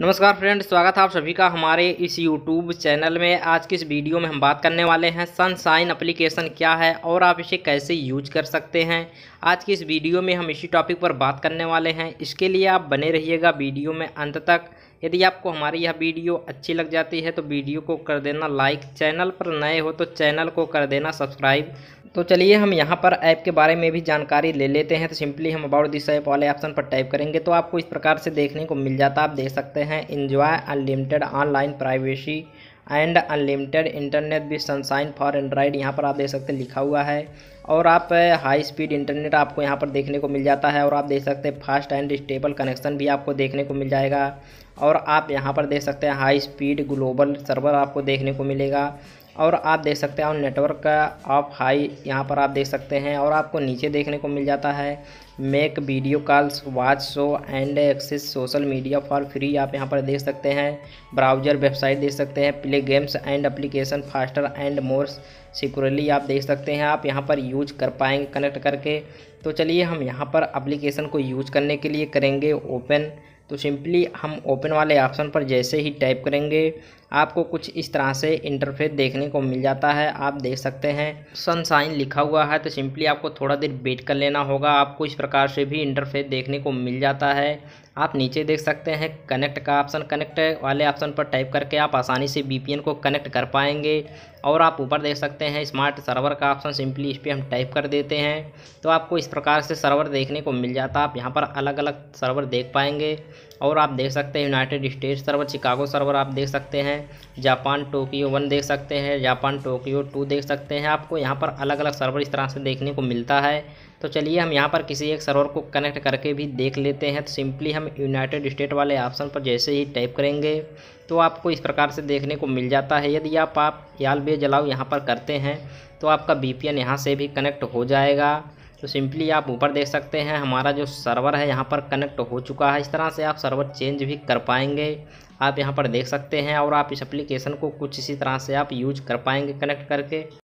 नमस्कार फ्रेंड स्वागत है आप सभी का हमारे इस यूट्यूब चैनल में आज की इस वीडियो में हम बात करने वाले हैं सनसाइन एप्लीकेशन क्या है और आप इसे कैसे यूज कर सकते हैं आज की इस वीडियो में हम इसी टॉपिक पर बात करने वाले हैं इसके लिए आप बने रहिएगा वीडियो में अंत तक यदि आपको हमारी यह वीडियो अच्छी लग जाती है तो वीडियो को कर देना लाइक चैनल पर नए हो तो चैनल को कर देना सब्सक्राइब तो चलिए हम यहाँ पर ऐप के बारे में भी जानकारी ले लेते हैं तो सिंपली हम अबाउट दिस ऐप वाले ऑप्शन पर टाइप करेंगे तो आपको इस प्रकार से देखने को मिल जाता आप देख सकते हैं enjoy unlimited online privacy and unlimited internet with Sunshine for Android यहाँ पर आप देख सकते हैं लिखा हुआ है और आप हाई स्पीड इंटरनेट आपको यहाँ पर देखने को मिल जाता है और आप देख सकते हैं फास्ट एंड स्टेबल कनेक्शन भी आपको देखने को मिल जाएगा और आप यहाँ पर देख सकते हैं हाई स्पीड ग्लोबल सर्वर आपको देखने को मिलेगा और आप देख सकते हैं और नेटवर्क का आप हाई यहाँ पर आप देख सकते हैं और आपको नीचे देखने को मिल जाता है make video calls watch show and access social media for free आप यहाँ पर देख सकते हैं ब्राउजर वेबसाइट देख सकते हैं play games and application faster and more securely आप देख सकते हैं आप यहाँ पर यूज कर पाएंगे कनेक्ट करके तो चलिए हम यहाँ पर अप्लीकेशन को यूज करने के लिए करेंगे ओपन तो सिंपली हम ओपन वाले ऑप्शन पर जैसे ही टाइप करेंगे आपको कुछ इस तरह से इंटरफेस देखने को मिल जाता है आप देख सकते हैं सनसाइन लिखा हुआ है तो सिंपली आपको थोड़ा देर वेट कर लेना होगा आपको इस प्रकार से भी इंटरफेस देखने को मिल जाता है आप नीचे देख सकते हैं कनेक्ट का ऑप्शन कनेक्ट वाले ऑप्शन पर टाइप करके आप आसानी से बी को कनेक्ट कर पाएंगे और आप ऊपर देख सकते हैं स्मार्ट सर्वर का ऑप्शन सिंपली इस पर हम टाइप कर देते हैं तो आपको इस प्रकार से सर्वर देखने को मिल जाता है आप यहाँ पर अलग अलग सर्वर देख पाएंगे और आप देख सकते हैं United State server Chicago server आप देख सकते हैं हैं जापान टोक्यो वन देख सकते हैं जापान टोक्यो टू देख सकते हैं आपको यहाँ पर अलग अलग सर्वर इस तरह से देखने को मिलता है तो चलिए हम यहाँ पर किसी एक सर्वर को कनेक्ट करके भी देख लेते हैं तो सिंपली हम यूनाइटेड स्टेट वाले ऑप्शन पर जैसे ही टाइप करेंगे तो आपको इस प्रकार से देखने को मिल जाता है यदि आप आप याल बे जलाओ यहाँ पर करते हैं तो आपका बी पी एन यहाँ से भी कनेक्ट हो जाएगा तो सिंपली आप ऊपर देख सकते हैं हमारा जो सर्वर है यहाँ पर कनेक्ट हो चुका है इस तरह से आप सर्वर चेंज भी कर पाएंगे आप यहाँ पर देख सकते हैं और आप इस एप्लीकेशन को कुछ इसी तरह से आप यूज कर पाएंगे कनेक्ट करके